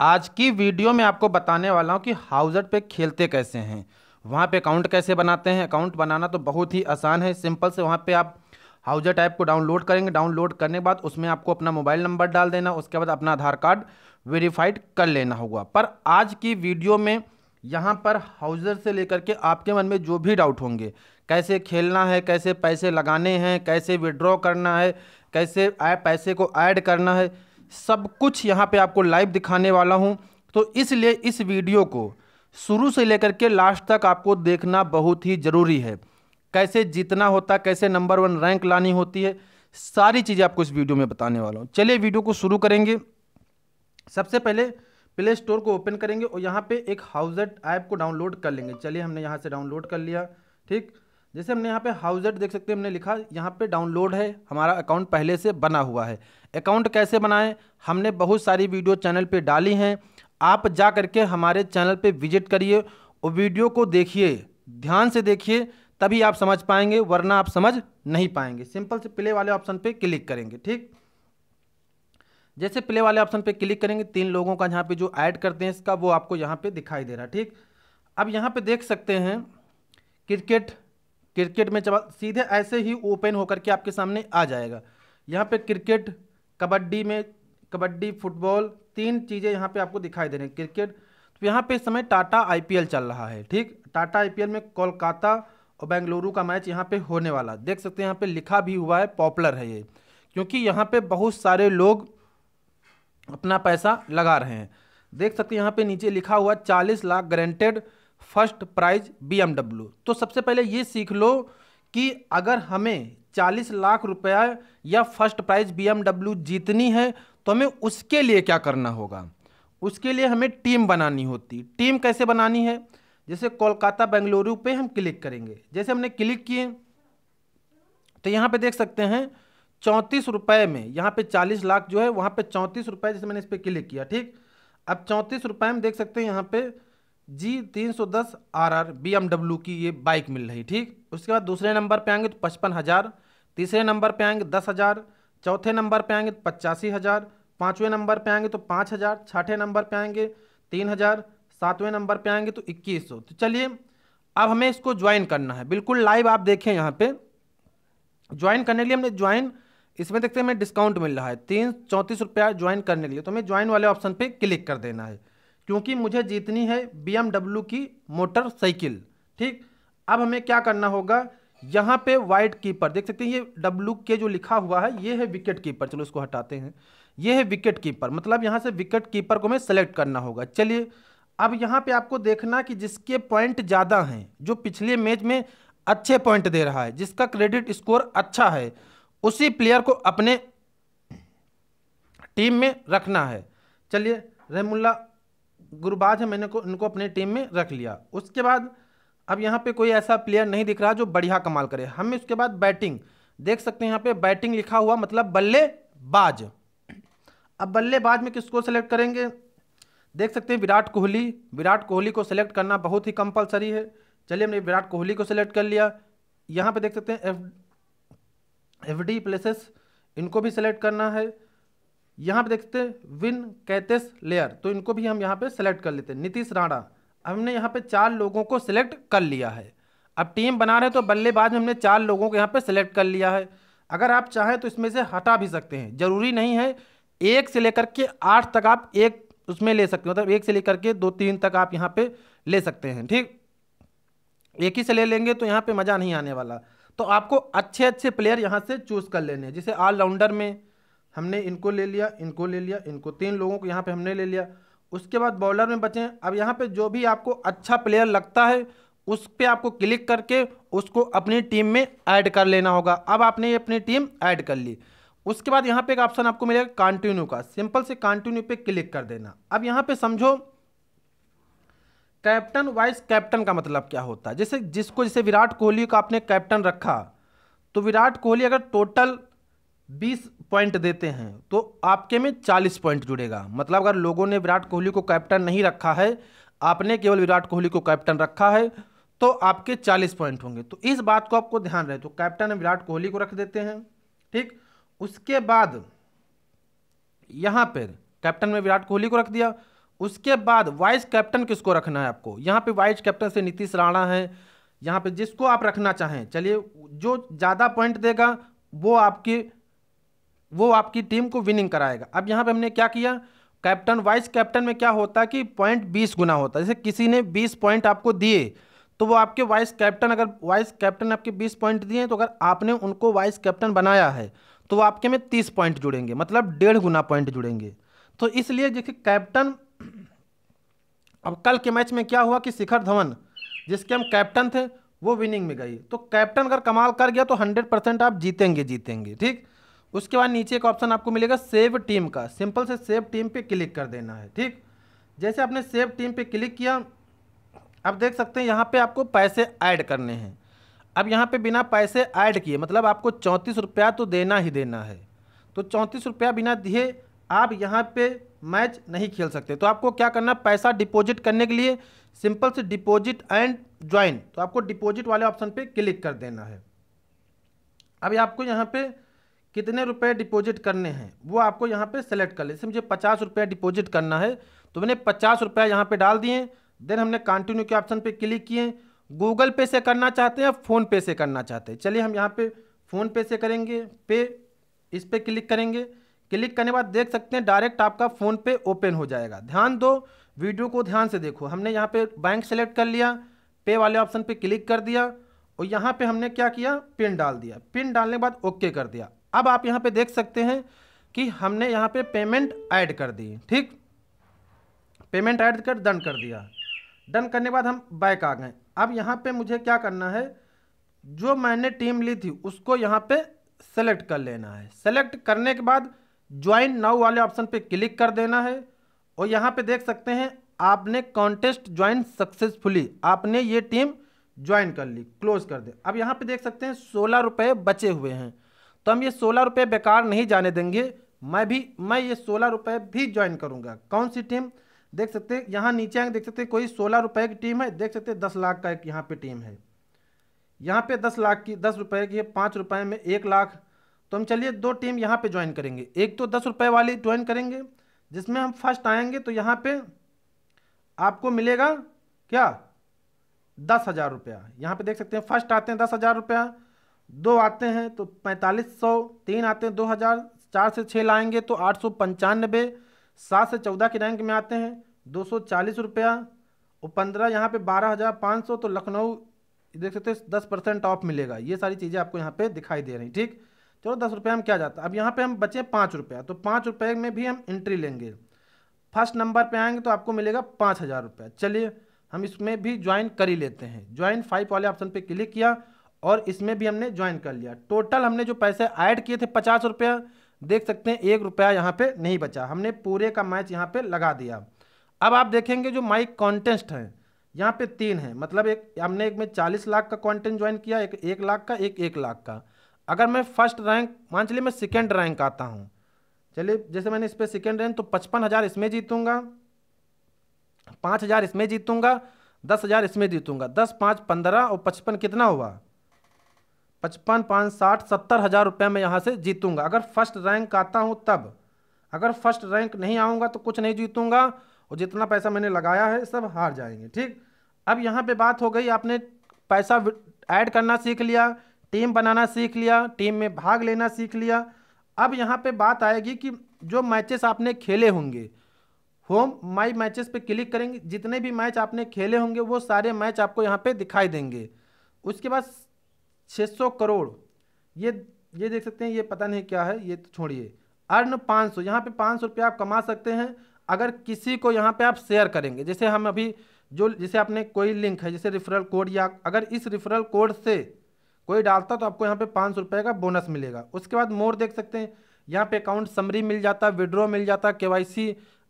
आज की वीडियो में आपको बताने वाला हूँ कि हाउजर पे खेलते कैसे हैं वहाँ पे अकाउंट कैसे बनाते हैं अकाउंट बनाना तो बहुत ही आसान है सिंपल से वहाँ पे आप हाउजर ऐप को डाउनलोड करेंगे डाउनलोड करने के बाद उसमें आपको अपना मोबाइल नंबर डाल देना उसके बाद अपना आधार कार्ड वेरीफाइड कर लेना होगा पर आज की वीडियो में यहाँ पर हाउजर से लेकर के आपके मन में जो भी डाउट होंगे कैसे खेलना है कैसे पैसे लगाने हैं कैसे विड्रॉ करना है कैसे पैसे को ऐड करना है सब कुछ यहाँ पे आपको लाइव दिखाने वाला हूँ तो इसलिए इस वीडियो को शुरू से लेकर के लास्ट तक आपको देखना बहुत ही ज़रूरी है कैसे जीतना होता कैसे नंबर वन रैंक लानी होती है सारी चीज़ें आपको इस वीडियो में बताने वाला हूँ चलिए वीडियो को शुरू करेंगे सबसे पहले प्ले स्टोर को ओपन करेंगे और यहाँ पे एक हाउजेट ऐप को डाउनलोड कर लेंगे चलिए हमने यहाँ से डाउनलोड कर लिया ठीक जैसे हमने यहाँ पे हाउजेट देख सकते हैं हमने लिखा यहाँ पे डाउनलोड है हमारा अकाउंट पहले से बना हुआ है अकाउंट कैसे बनाएं हमने बहुत सारी वीडियो चैनल पे डाली हैं आप जा करके हमारे चैनल पे विजिट करिए और वीडियो को देखिए ध्यान से देखिए तभी आप समझ पाएंगे वरना आप समझ नहीं पाएंगे सिंपल से प्ले वाले ऑप्शन पर क्लिक करेंगे ठीक जैसे प्ले वाले ऑप्शन पर क्लिक करेंगे तीन लोगों का यहाँ पर जो ऐड करते हैं इसका वो आपको यहाँ पर दिखाई दे रहा ठीक अब यहाँ पर देख सकते हैं क्रिकेट क्रिकेट में जब सीधे ऐसे ही ओपन होकर के आपके सामने आ जाएगा यहाँ पे क्रिकेट कबड्डी में कबड्डी फुटबॉल तीन चीज़ें यहाँ पे आपको दिखाई दे रही हैं क्रिकेट तो यहाँ पे इस समय टाटा आईपीएल चल रहा है ठीक टाटा आईपीएल में कोलकाता और बेंगलुरु का मैच यहाँ पे होने वाला देख सकते हैं यहाँ पे लिखा भी हुआ है पॉपुलर है ये क्योंकि यहाँ पे बहुत सारे लोग अपना पैसा लगा रहे हैं देख सकते हैं यहाँ पे नीचे लिखा हुआ चालीस लाख ग्रेंटेड फर्स्ट प्राइज बी तो सबसे पहले ये सीख लो कि अगर हमें 40 लाख रुपया या फर्स्ट प्राइज बी जीतनी है तो हमें उसके लिए क्या करना होगा उसके लिए हमें टीम बनानी होती टीम कैसे बनानी है जैसे कोलकाता बेंगलुरु पे हम क्लिक करेंगे जैसे हमने क्लिक किए तो यहाँ पे देख सकते हैं चौंतीस रुपये में यहाँ पे चालीस लाख जो है वहाँ पे चौंतीस रुपये जैसे मैंने इस पर क्लिक किया ठीक अब चौंतीस रुपये में देख सकते हैं यहाँ पर जी बी आरआर बीएमडब्ल्यू की ये बाइक मिल रही ठीक उसके बाद दूसरे नंबर पे आएंगे तो पचपन हज़ार तीसरे नंबर पे आएंगे दस हज़ार चौथे नंबर पे आएंगे तो पचासी हज़ार पाँचवें नंबर पे आएंगे तो पाँच हज़ार छठे नंबर पे आएंगे तीन हज़ार सातवें नंबर पे आएंगे तो इक्कीस सौ तो चलिए अब हमें इसको ज्वाइन करना है बिल्कुल लाइव आप देखें यहाँ पर ज्वाइन करने के लिए हमने ज्वाइन इसमें देखते हैं हमें डिस्काउंट मिल रहा है तीन चौंतीस रुपया ज्वाइन करने के लिए तो हमें ज्वाइन वाले ऑप्शन पर क्लिक कर देना है क्योंकि मुझे जीतनी है बी की मोटरसाइकिल ठीक अब हमें क्या करना होगा यहाँ पे वाइट कीपर देख सकते हैं ये डब्लू के जो लिखा हुआ है ये है विकेट कीपर चलो इसको हटाते हैं ये है विकेट कीपर मतलब यहाँ से विकेट कीपर को हमें सेलेक्ट करना होगा चलिए अब यहाँ पे आपको देखना कि जिसके पॉइंट ज़्यादा हैं जो पिछले मैच में अच्छे पॉइंट दे रहा है जिसका क्रेडिट स्कोर अच्छा है उसी प्लेयर को अपने टीम में रखना है चलिए रहमुल्ला गुरुबाज है मैंने को इनको अपने टीम में रख लिया उसके बाद अब यहाँ पे कोई ऐसा प्लेयर नहीं दिख रहा जो बढ़िया कमाल करे हमें उसके बाद बैटिंग देख सकते हैं यहाँ पे बैटिंग लिखा हुआ मतलब बल्लेबाज अब बल्लेबाज में किसको सेलेक्ट करेंगे देख सकते हैं विराट कोहली विराट कोहली को सेलेक्ट करना बहुत ही कंपलसरी है चलिए हमने विराट कोहली को सेलेक्ट कर लिया यहाँ पे देख सकते हैं एफ एफ डी प्लेसेस इनको भी सेलेक्ट करना है यहाँ पे देखते हैं विन कैतेस लेयर तो इनको भी हम यहाँ पे सेलेक्ट कर लेते हैं नीतीश राणा हमने यहाँ पे चार लोगों को सिलेक्ट कर लिया है अब टीम बना रहे तो बल्लेबाज में हमने चार लोगों को यहाँ पे सिलेक्ट कर लिया है अगर आप चाहें तो इसमें से हटा भी सकते हैं ज़रूरी नहीं है एक से लेकर के आठ तक आप एक उसमें ले सकते हो मतलब एक से लेकर के दो तीन तक आप यहाँ पे ले सकते हैं ठीक एक ही से ले लेंगे तो यहाँ पे मज़ा नहीं आने वाला तो आपको अच्छे अच्छे प्लेयर यहाँ से चूज़ कर लेने हैं जैसे ऑलराउंडर में हमने इनको ले लिया इनको ले लिया इनको तीन लोगों को यहाँ पे हमने ले लिया उसके बाद बॉलर में बचे अब यहाँ पे जो भी आपको अच्छा प्लेयर लगता है उस पर आपको क्लिक करके उसको अपनी टीम में ऐड कर लेना होगा अब आपने ये अपनी टीम ऐड कर ली उसके बाद यहाँ पे एक ऑप्शन आपको मिलेगा कंटिन्यू का सिंपल से कंटिन्यू पे क्लिक कर देना अब यहाँ पे समझो कैप्टन वाइस कैप्टन का मतलब क्या होता है जैसे जिसको जैसे विराट कोहली को आपने कैप्टन रखा तो विराट कोहली अगर टोटल बीस पॉइंट देते हैं तो आपके में चालीस पॉइंट जुड़ेगा मतलब अगर लोगों ने विराट कोहली को कैप्टन नहीं रखा है आपने केवल विराट कोहली को कैप्टन रखा है तो आपके चालीस पॉइंट होंगे तो इस बात को आपको ध्यान रहे तो कैप्टन विराट कोहली को रख देते हैं ठीक उसके बाद यहाँ पर कैप्टन में विराट कोहली को रख दिया उसके बाद वाइस कैप्टन किसको रखना है आपको यहाँ पे वाइस कैप्टन से नीतीश राणा है यहाँ पे जिसको आप रखना चाहें चलिए जो ज़्यादा पॉइंट देगा वो आपके वो आपकी टीम को विनिंग कराएगा अब यहाँ पे हमने क्या किया कैप्टन वाइस कैप्टन में क्या होता है कि पॉइंट बीस गुना होता है जैसे किसी ने बीस पॉइंट आपको दिए तो वो आपके वाइस कैप्टन अगर वाइस कैप्टन आपके बीस पॉइंट दिए तो अगर आपने उनको वाइस कैप्टन बनाया है तो वो आपके में तीस पॉइंट जुड़ेंगे मतलब डेढ़ गुना पॉइंट जुड़ेंगे तो इसलिए देखिए कैप्टन अब कल के मैच में क्या हुआ कि शिखर धवन जिसके हम कैप्टन थे वो विनिंग में गई तो कैप्टन अगर कमाल कर गया तो हंड्रेड परसेंट आप जीतेंगे जीतेंगे ठीक उसके बाद नीचे एक ऑप्शन आपको मिलेगा सेव टीम का सिंपल से सेव टीम पे क्लिक कर देना है ठीक जैसे आपने सेव टीम पे क्लिक किया अब देख सकते हैं यहाँ पे आपको पैसे ऐड करने हैं अब यहाँ पे बिना पैसे ऐड किए मतलब आपको चौंतीस रुपया तो देना ही देना है तो चौंतीस रुपया बिना दिए आप यहाँ पे मैच नहीं खेल सकते तो आपको क्या करना पैसा डिपोजिट करने के लिए सिंपल से डिपॉजिट एंड ज्वाइन तो आपको डिपॉजिट वाले ऑप्शन पर क्लिक कर देना है अभी आपको यहाँ पर कितने रुपए डिपॉजिट करने हैं वो आपको यहाँ पे सेलेक्ट कर ले जैसे मुझे पचास रुपया डिपॉजिट करना है तो मैंने पचास रुपया यहाँ पर डाल दिए देन हमने कंटिन्यू के ऑप्शन पे क्लिक किए गूगल पे से करना चाहते हैं या फ़ोन पे से करना चाहते हैं चलिए हम यहाँ पे फ़ोन पे से करेंगे पे इस पर क्लिक करेंगे क्लिक करने के बाद देख सकते हैं डायरेक्ट आपका फ़ोन पे ओपन हो जाएगा ध्यान दो वीडियो को ध्यान से देखो हमने यहाँ पे बैंक सेलेक्ट कर लिया पे वाले ऑप्शन पे क्लिक कर दिया और यहाँ पे हमने क्या किया पिन डाल दिया पिन डालने के बाद ओके कर दिया अब आप यहाँ पे देख सकते हैं कि हमने यहाँ पे पेमेंट ऐड कर दी ठीक पेमेंट ऐड कर डन कर दिया डन करने के बाद हम बैक आ गए अब यहाँ पे मुझे क्या करना है जो मैंने टीम ली थी उसको यहाँ पे सेलेक्ट कर लेना है सेलेक्ट करने के बाद ज्वाइन नाउ वाले ऑप्शन पे क्लिक कर देना है और यहाँ पे देख सकते हैं आपने कॉन्टेस्ट ज्वाइन सक्सेसफुली आपने ये टीम ज्वाइन कर ली क्लोज कर दे अब यहाँ पे देख सकते हैं सोलह रुपये बचे हुए हैं तो हम ये सोलह रुपये बेकार नहीं जाने देंगे मैं भी मैं ये सोलह रुपये भी ज्वाइन करूँगा कौन सी टीम देख सकते हैं यहाँ नीचे आएंगे देख सकते हैं कोई सोलह रुपये की टीम है देख सकते हैं दस लाख का एक यहाँ पे टीम है यहाँ पे दस लाख की दस रुपये की पाँच रुपये में एक लाख तो हम चलिए दो टीम यहाँ पे ज्वाइन करेंगे एक तो दस रुपये वाली ज्वाइन करेंगे जिसमें हम फर्स्ट आएंगे तो यहाँ पे आपको मिलेगा क्या दस हज़ार रुपया यहाँ पे देख सकते हैं फर्स्ट आते हैं दस हज़ार रुपया दो आते हैं तो पैंतालीस सौ तीन आते हैं दो हज़ार चार से छः लाएंगे तो आठ सौ पंचानबे सात से चौदह के रैंक में आते हैं दो सौ चालीस रुपया और पंद्रह यहाँ पे बारह हज़ार पाँच सौ तो लखनऊ देख सकते हैं दस परसेंट ऑफ मिलेगा ये सारी चीज़ें आपको यहाँ पे दिखाई दे रही ठीक चलो दस रुपये हम क्या जाता अब यहाँ पे हम बचे पाँच रुपया तो पाँच रुपये में भी हम एंट्री लेंगे फर्स्ट नंबर पे आएंगे तो आपको मिलेगा पाँच हज़ार रुपया चलिए हम इसमें भी ज्वाइन कर ही लेते हैं ज्वाइन फाइव वाले ऑप्शन पर क्लिक किया और इसमें भी हमने ज्वाइन कर लिया टोटल हमने जो पैसे ऐड किए थे पचास रुपया देख सकते हैं एक रुपया यहाँ पे नहीं बचा हमने पूरे का मैच यहाँ पे लगा दिया अब आप देखेंगे जो माइक कॉन्टेस्ट हैं यहाँ पे तीन है मतलब एक हमने एक में चालीस लाख का कॉन्टेंट ज्वाइन किया एक एक लाख का एक एक लाख का अगर मैं फर्स्ट रैंक मान चलिए मैं सेकेंड रैंक आता हूँ चलिए जैसे मैंने इस पर सेकेंड रैंक तो पचपन हज़ार इसमें जीतूँगा पाँच हज़ार इसमें जीतूँगा दस हज़ार इसमें जीतूँगा दस पाँच पंद्रह और पचपन कितना हुआ पचपन पाँच साठ सत्तर हज़ार रुपये मैं यहाँ से जीतूंगा अगर फर्स्ट रैंक आता हूँ तब अगर फर्स्ट रैंक नहीं आऊँगा तो कुछ नहीं जीतूंगा और जितना पैसा मैंने लगाया है सब हार जाएंगे ठीक अब यहाँ पे बात हो गई आपने पैसा ऐड करना सीख लिया टीम बनाना सीख लिया टीम में भाग लेना सीख लिया अब यहाँ पर बात आएगी कि जो मैचेस आपने खेले होंगे होम माई मैचेस पे क्लिक करेंगे जितने भी मैच आपने खेले होंगे वो सारे मैच आपको यहाँ पर दिखाई देंगे उसके बाद 600 करोड़ ये ये देख सकते हैं ये पता नहीं क्या है ये तो छोड़िए अर्न 500 सौ यहाँ पर पाँच रुपया आप कमा सकते हैं अगर किसी को यहाँ पे आप शेयर करेंगे जैसे हम अभी जो जैसे आपने कोई लिंक है जैसे रेफरल कोड या अगर इस रेफरल कोड से कोई डालता तो आपको यहाँ पे पाँच सौ का बोनस मिलेगा उसके बाद मोर देख सकते हैं यहाँ पे अकाउंट समरी मिल जाता विड्रॉ मिल जाता के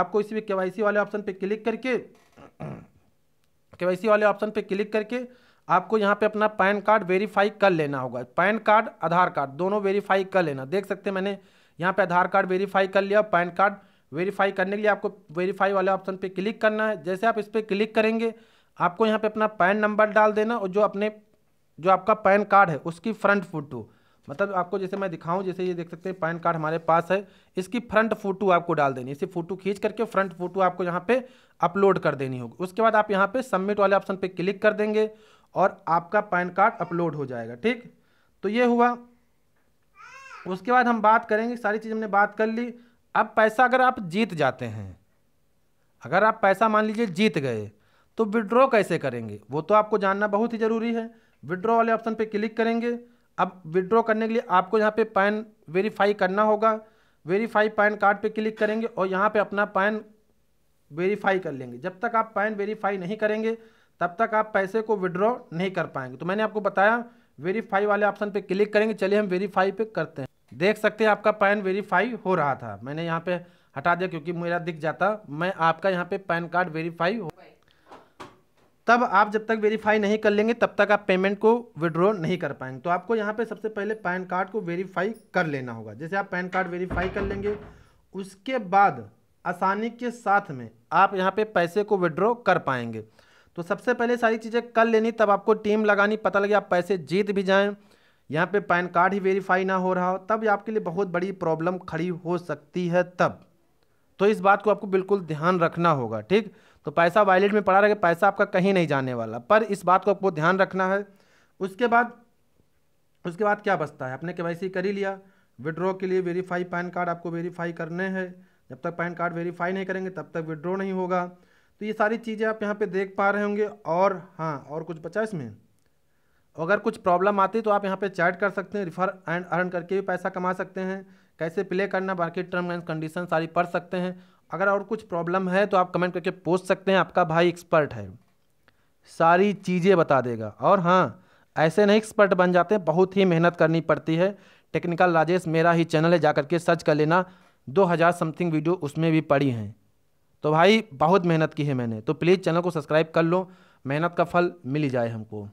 आपको इसी के वाले ऑप्शन पर क्लिक करके के वाले ऑप्शन पर क्लिक करके आपको यहाँ पे अपना पैन कार्ड वेरीफाई कर लेना होगा पैन कार्ड आधार कार्ड दोनों वेरीफाई कर लेना देख सकते हैं मैंने यहाँ पे आधार कार्ड वेरीफाई कर लिया पैन कार्ड वेरीफाई करने के लिए आपको वेरीफाई वाले ऑप्शन पे क्लिक करना है जैसे आप इस पर क्लिक करेंगे आपको यहाँ पे अपना पैन नंबर डाल देना और जो अपने जो आपका पैन कार्ड है उसकी फ्रंट फोटो मतलब आपको जैसे मैं दिखाऊं जैसे ये देख सकते हैं पैन कार्ड हमारे पास है इसकी फ्रंट फोटो आपको डाल देनी इसे फोटो खींच करके फ्रंट फोटो आपको यहाँ पे अपलोड कर देनी होगी उसके बाद आप यहाँ पे सबमिट वाले ऑप्शन पे क्लिक कर देंगे और आपका पैन कार्ड अपलोड हो जाएगा ठीक तो ये हुआ उसके बाद हम बात करेंगे सारी चीज़ हमने बात कर ली अब पैसा अगर आप जीत जाते हैं अगर आप पैसा मान लीजिए जीत गए तो विड्रॉ कैसे करेंगे वो तो आपको जानना बहुत ही ज़रूरी है विड्रॉ वाले ऑप्शन पे क्लिक करेंगे अब विड्रॉ करने के लिए आपको यहाँ पे पैन वेरीफाई करना होगा वेरीफाई पैन कार्ड पे क्लिक करेंगे और यहाँ पे अपना पैन वेरीफाई कर लेंगे जब तक आप पैन वेरीफाई नहीं करेंगे तब तक आप पैसे को विड्रॉ नहीं कर पाएंगे तो मैंने आपको बताया वेरीफाई वाले ऑप्शन पे क्लिक करेंगे चलिए हम वेरीफाई पे करते हैं देख सकते हैं आपका पैन वेरीफाई हो रहा था मैंने यहाँ पे हटा दिया क्योंकि मेरा दिख जाता मैं आपका यहाँ पे पैन कार्ड वेरीफाई हो तब आप जब तक वेरीफाई नहीं कर लेंगे तब तक आप पेमेंट को विड्रॉ नहीं कर पाएंगे तो आपको यहाँ पे सबसे पहले पैन कार्ड को वेरीफाई कर लेना होगा जैसे आप पैन कार्ड वेरीफाई कर लेंगे उसके बाद आसानी के साथ में आप यहाँ पे पैसे को विड्रॉ कर पाएंगे तो सबसे पहले सारी चीज़ें कर लेनी तब आपको टीम लगानी पता लगे आप पैसे जीत भी जाएँ यहाँ पे पैन कार्ड ही वेरीफाई ना हो रहा हो तब आपके लिए बहुत बड़ी प्रॉब्लम खड़ी हो सकती है तब तो इस बात को आपको बिल्कुल ध्यान रखना होगा ठीक तो पैसा वॉलेट में पड़ा रहेगा पैसा आपका कहीं नहीं जाने वाला पर इस बात को आपको ध्यान रखना है उसके बाद उसके बाद क्या बचता है आपने के कर ही लिया विड्रॉ के लिए वेरीफाई पैन कार्ड आपको वेरीफाई करने हैं जब तक पैन कार्ड वेरीफाई नहीं करेंगे तब तक विड्रॉ नहीं होगा तो ये सारी चीज़ें आप यहाँ पे देख पा रहे होंगे और हाँ और कुछ बचा इसमें अगर कुछ प्रॉब्लम आती तो आप यहाँ पे चैट कर सकते हैं रिफर एंड अर्न करके भी पैसा कमा सकते हैं कैसे प्ले करना बाकी टर्म एंड कंडीशन सारी पढ़ सकते हैं अगर और कुछ प्रॉब्लम है तो आप कमेंट करके पूछ सकते हैं आपका भाई एक्सपर्ट है सारी चीज़ें बता देगा और हाँ ऐसे नहीं एक्सपर्ट बन जाते बहुत ही मेहनत करनी पड़ती है टेक्निकल राजेश मेरा ही चैनल है जा करके सर्च कर लेना 2000 समथिंग वीडियो उसमें भी पड़ी हैं तो भाई बहुत मेहनत की है मैंने तो प्लीज़ चैनल को सब्सक्राइब कर लो मेहनत का फल मिल ही जाए हमको